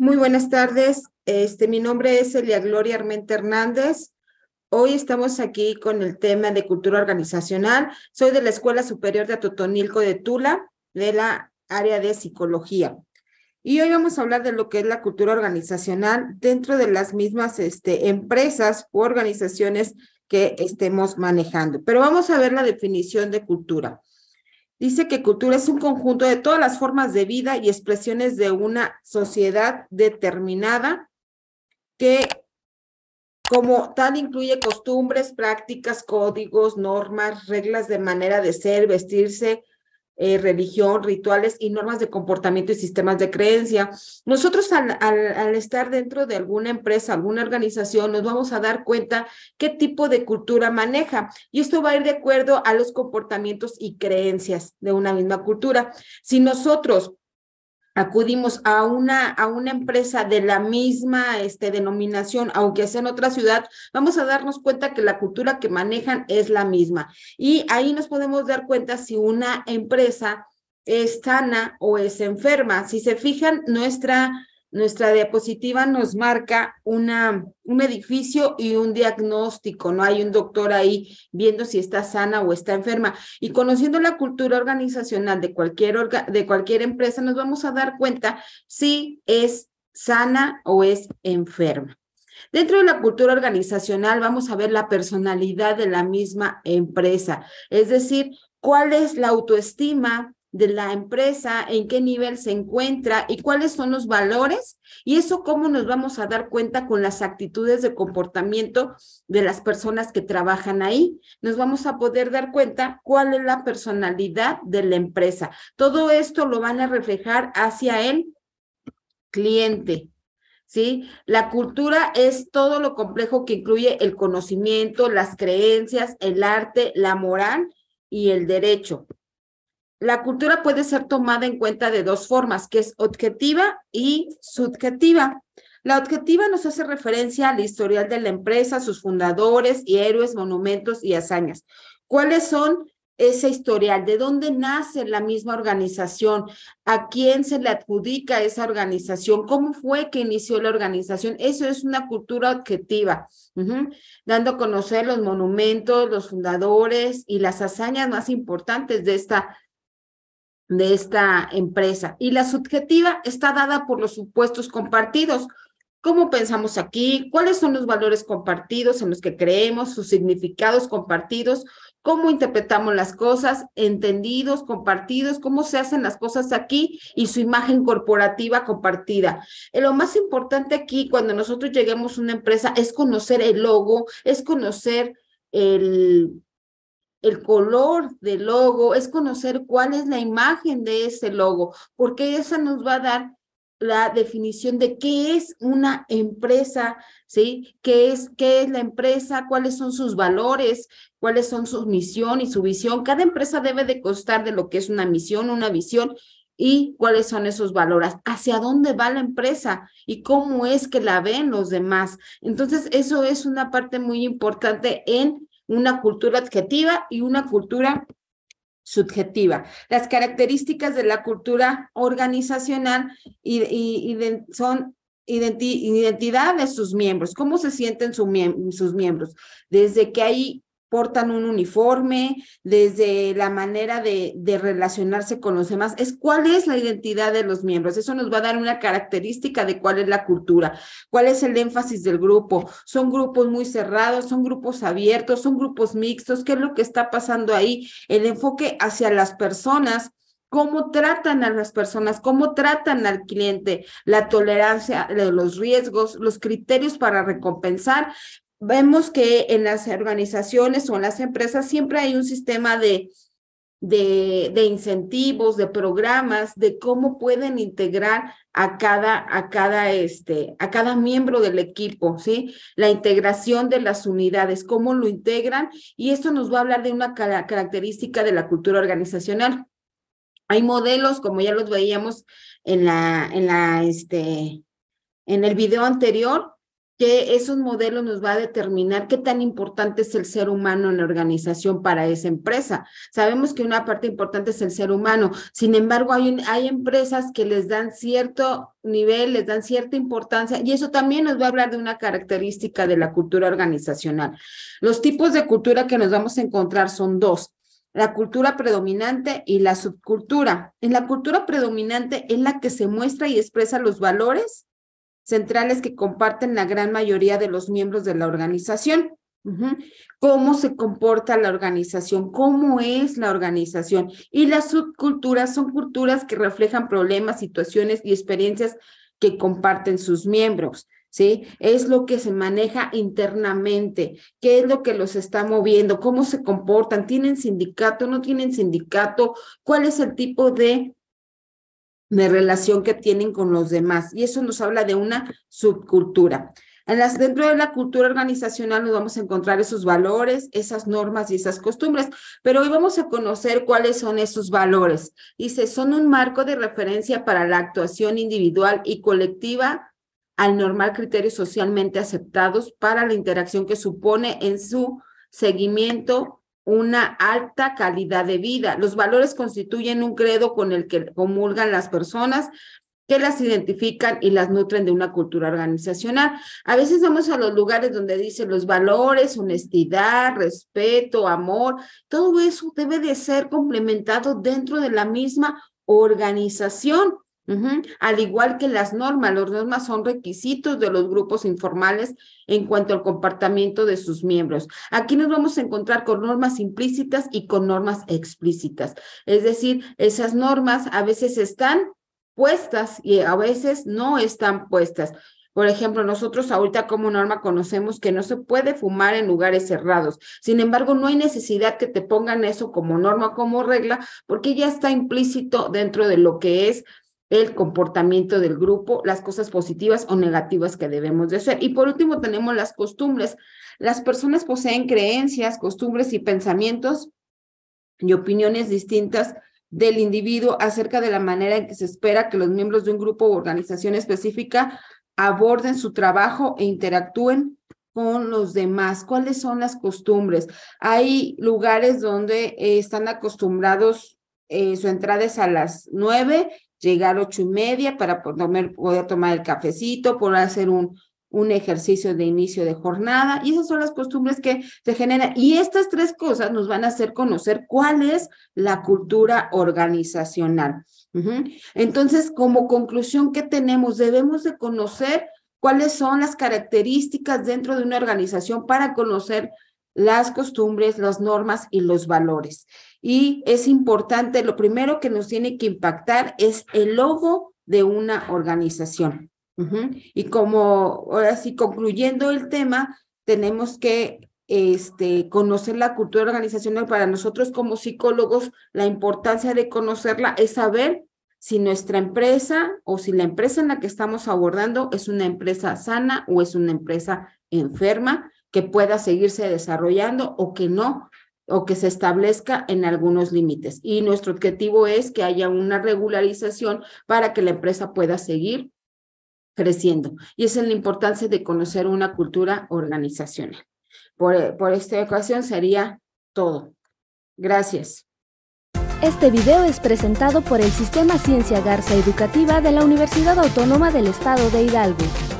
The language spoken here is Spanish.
Muy buenas tardes. Este, mi nombre es Elia Gloria Armenta Hernández. Hoy estamos aquí con el tema de cultura organizacional. Soy de la Escuela Superior de Atotonilco de Tula, de la área de psicología. Y hoy vamos a hablar de lo que es la cultura organizacional dentro de las mismas este, empresas u organizaciones que estemos manejando. Pero vamos a ver la definición de cultura. Dice que cultura es un conjunto de todas las formas de vida y expresiones de una sociedad determinada que como tal incluye costumbres, prácticas, códigos, normas, reglas de manera de ser, vestirse, eh, religión, rituales y normas de comportamiento y sistemas de creencia. Nosotros al, al, estar dentro de alguna empresa, alguna organización, nos vamos a dar cuenta qué tipo de cultura maneja y esto va a ir de acuerdo a los comportamientos y creencias de una misma cultura. Si nosotros acudimos a una, a una empresa de la misma este, denominación, aunque sea en otra ciudad, vamos a darnos cuenta que la cultura que manejan es la misma. Y ahí nos podemos dar cuenta si una empresa es sana o es enferma. Si se fijan, nuestra nuestra diapositiva nos marca una, un edificio y un diagnóstico, ¿no? Hay un doctor ahí viendo si está sana o está enferma. Y conociendo la cultura organizacional de cualquier, de cualquier empresa, nos vamos a dar cuenta si es sana o es enferma. Dentro de la cultura organizacional vamos a ver la personalidad de la misma empresa, es decir, cuál es la autoestima, de la empresa, en qué nivel se encuentra y cuáles son los valores y eso cómo nos vamos a dar cuenta con las actitudes de comportamiento de las personas que trabajan ahí. Nos vamos a poder dar cuenta cuál es la personalidad de la empresa. Todo esto lo van a reflejar hacia el cliente. ¿Sí? La cultura es todo lo complejo que incluye el conocimiento, las creencias, el arte, la moral y el derecho la cultura puede ser tomada en cuenta de dos formas, que es objetiva y subjetiva. La objetiva nos hace referencia al historial de la empresa, sus fundadores y héroes, monumentos y hazañas. ¿Cuáles son ese historial? ¿De dónde nace la misma organización? ¿A quién se le adjudica esa organización? ¿Cómo fue que inició la organización? Eso es una cultura objetiva, dando a conocer los monumentos, los fundadores y las hazañas más importantes de esta de esta empresa. Y la subjetiva está dada por los supuestos compartidos. ¿Cómo pensamos aquí? ¿Cuáles son los valores compartidos en los que creemos? ¿Sus significados compartidos? ¿Cómo interpretamos las cosas? ¿Entendidos, compartidos? ¿Cómo se hacen las cosas aquí? Y su imagen corporativa compartida. Y eh, lo más importante aquí, cuando nosotros lleguemos a una empresa, es conocer el logo, es conocer el el color del logo, es conocer cuál es la imagen de ese logo, porque esa nos va a dar la definición de qué es una empresa, ¿sí? ¿Qué es, qué es la empresa? ¿Cuáles son sus valores? ¿Cuáles son su misión y su visión? Cada empresa debe de constar de lo que es una misión, una visión y cuáles son esos valores, hacia dónde va la empresa y cómo es que la ven los demás. Entonces, eso es una parte muy importante en una cultura adjetiva y una cultura subjetiva. Las características de la cultura organizacional y, son identidad de sus miembros, cómo se sienten sus miembros, desde que hay portan un uniforme, desde la manera de, relacionarse con los demás, es cuál es la identidad de los miembros. Eso nos va a dar una característica de cuál es la cultura, cuál es el énfasis del grupo. Son grupos muy cerrados, son grupos abiertos, son grupos mixtos, qué es lo que está pasando ahí, el enfoque hacia las personas cómo tratan a las personas, cómo tratan al cliente, la tolerancia de los riesgos, los criterios para recompensar, vemos que en las organizaciones o en las empresas siempre hay un sistema de, de, incentivos, de programas, de cómo pueden integrar a cada, a cada, este, a cada miembro del equipo, ¿sí? La integración de las unidades, cómo lo integran, y esto nos va a hablar de una característica de la cultura organizacional. Hay modelos, como ya los veíamos en la, en la, este, en el video anterior, que esos modelos nos va a determinar qué tan importante es el ser humano en la organización para esa empresa. Sabemos que una parte importante es el ser humano, sin embargo hay, hay empresas que les dan cierto nivel, les dan cierta importancia y eso también nos va a hablar de una característica de la cultura organizacional. Los tipos de cultura que nos vamos a encontrar son dos, la cultura predominante y la subcultura. En la cultura predominante es la que se muestra y expresa los valores centrales que comparten la gran mayoría de los miembros de la organización. ¿Cómo se comporta la organización? ¿Cómo es la organización? Y las subculturas son culturas que reflejan problemas, situaciones y experiencias que comparten sus miembros. ¿sí? Es lo que se maneja internamente, qué es lo que los está moviendo, cómo se comportan, tienen sindicato, no tienen sindicato, cuál es el tipo de de relación que tienen con los demás. Y eso nos habla de una subcultura. En las, dentro de la cultura organizacional nos vamos a encontrar esos valores, esas normas y esas costumbres, pero hoy vamos a conocer cuáles son esos valores. Dice, son un marco de referencia para la actuación individual y colectiva al normal criterio socialmente aceptados para la interacción que supone en su seguimiento una alta calidad de vida. Los valores constituyen un credo con el que comulgan las personas que las identifican y las nutren de una cultura organizacional. A veces vamos a los lugares donde dicen los valores, honestidad, respeto, amor, todo eso debe de ser complementado dentro de la misma organización. Al igual que las normas, las normas son requisitos de los grupos informales en cuanto al comportamiento de sus miembros. Aquí nos vamos a encontrar con normas implícitas y con normas explícitas. Es decir, esas normas a veces están puestas y a veces no están puestas. Por ejemplo, nosotros ahorita como norma conocemos que no se puede fumar en lugares cerrados. Sin embargo, no hay necesidad que te pongan eso como norma, como regla, porque ya está implícito dentro de lo que es el comportamiento del grupo, las cosas positivas o negativas que debemos de hacer. Y por último, tenemos las costumbres. Las personas poseen creencias, costumbres y pensamientos y opiniones distintas del individuo acerca de la manera en que se espera que los miembros de un grupo o organización específica aborden su trabajo e interactúen con los demás? ¿Cuáles son las costumbres? Hay lugares donde eh, están acostumbrados, eh, su entrada es a las nueve llegar ocho y media para poder, tomar el cafecito, poder hacer un, un ejercicio de inicio de jornada y esas son las costumbres que se generan. Y estas tres cosas nos van a hacer conocer cuál es la cultura organizacional. Entonces, como conclusión que tenemos, debemos de conocer cuáles son las características dentro de una organización para conocer las costumbres, las normas y los valores y es importante, lo primero que nos tiene que impactar es el logo de una organización. Y como ahora sí, concluyendo el tema, tenemos que este, conocer la cultura organizacional. Para nosotros como psicólogos, la importancia de conocerla es saber si nuestra empresa o si la empresa en la que estamos abordando es una empresa sana o es una empresa enferma que pueda seguirse desarrollando o que no o que se establezca en algunos límites. Y nuestro objetivo es que haya una regularización para que la empresa pueda seguir creciendo. Y es la importancia de conocer una cultura organizacional. Por, eh, por esta ocasión sería todo. Gracias. Este video es presentado por el Sistema Ciencia Garza Educativa de la Universidad Autónoma del Estado de Hidalgo.